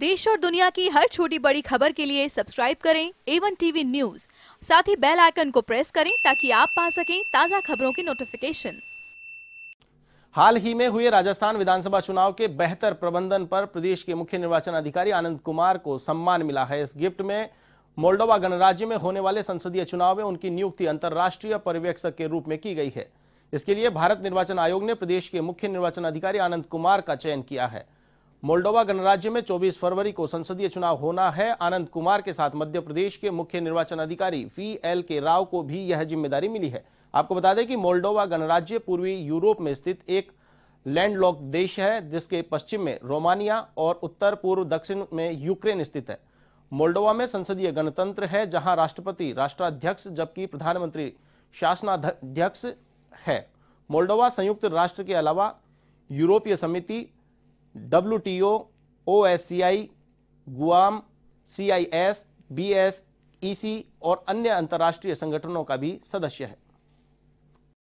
देश और दुनिया की हर छोटी बड़ी खबर के लिए सब्सक्राइब करें एवन टीवी न्यूज साथ ही बेल आइकन को प्रेस करें ताकि आप पा सकें ताजा खबरों की नोटिफिकेशन हाल ही में हुए राजस्थान विधानसभा चुनाव के बेहतर प्रबंधन पर प्रदेश के मुख्य निर्वाचन अधिकारी आनंद कुमार को सम्मान मिला है इस गिफ्ट में मोल्डोवा गणराज्य में होने वाले संसदीय चुनाव में उनकी नियुक्ति अंतर्राष्ट्रीय पर्यवेक्षक के रूप में की गई है इसके लिए भारत निर्वाचन आयोग ने प्रदेश के मुख्य निर्वाचन अधिकारी आनंद कुमार का चयन किया है मोल्डोवा गणराज्य में 24 फरवरी को संसदीय चुनाव होना है आनंद कुमार के साथ मध्य प्रदेश के मुख्य निर्वाचन अधिकारी वी एल के राव को भी यह जिम्मेदारी मिली है आपको बता दें कि मोल्डोवा गणराज्य पूर्वी यूरोप में स्थित एक लैंडलॉक देश है जिसके पश्चिम में रोमानिया और उत्तर पूर्व दक्षिण में यूक्रेन स्थित है मोल्डोवा में संसदीय गणतंत्र है जहां राष्ट्रपति राष्ट्राध्यक्ष जबकि प्रधानमंत्री शासनाध्यक्ष है मोल्डोवा संयुक्त राष्ट्र के अलावा यूरोपीय समिति W T O O S C I गुआम C I S B S E C और अन्य अंतर्राष्ट्रीय संगठनों का भी सदस्य है